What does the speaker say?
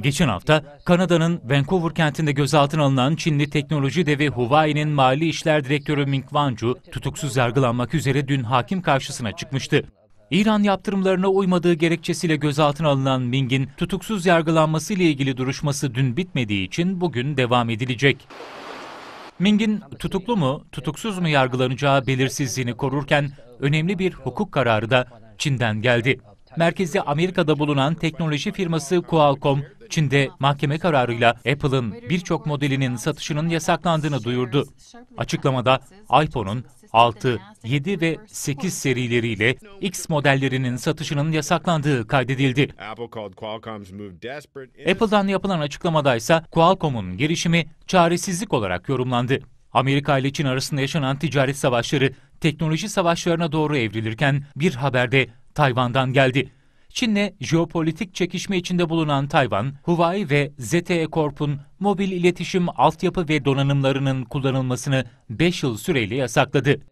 Geçen hafta Kanada'nın Vancouver kentinde gözaltına alınan Çinli teknoloji devi Huawei'nin mali işler direktörü Ming Wanzhou tutuksuz yargılanmak üzere dün hakim karşısına çıkmıştı. İran yaptırımlarına uymadığı gerekçesiyle gözaltına alınan Ming'in tutuksuz yargılanması ile ilgili duruşması dün bitmediği için bugün devam edilecek. Ming'in tutuklu mu, tutuksuz mu yargılanacağı belirsizliğini korurken önemli bir hukuk kararı da Çin'den geldi merkezi Amerika'da bulunan teknoloji firması Qualcomm, Çin'de mahkeme kararıyla Apple'ın birçok modelinin satışının yasaklandığını duyurdu. Açıklamada iPhone'un 6, 7 ve 8 serileriyle X modellerinin satışının yasaklandığı kaydedildi. Apple'dan yapılan açıklamada ise Qualcomm'un girişimi çaresizlik olarak yorumlandı. Amerika ile Çin arasında yaşanan ticaret savaşları teknoloji savaşlarına doğru evrilirken bir haberde Tayvan'dan geldi. Çin'le jeopolitik çekişme içinde bulunan Tayvan, Huawei ve ZTE Corp'un mobil iletişim altyapı ve donanımlarının kullanılmasını 5 yıl süreyle yasakladı.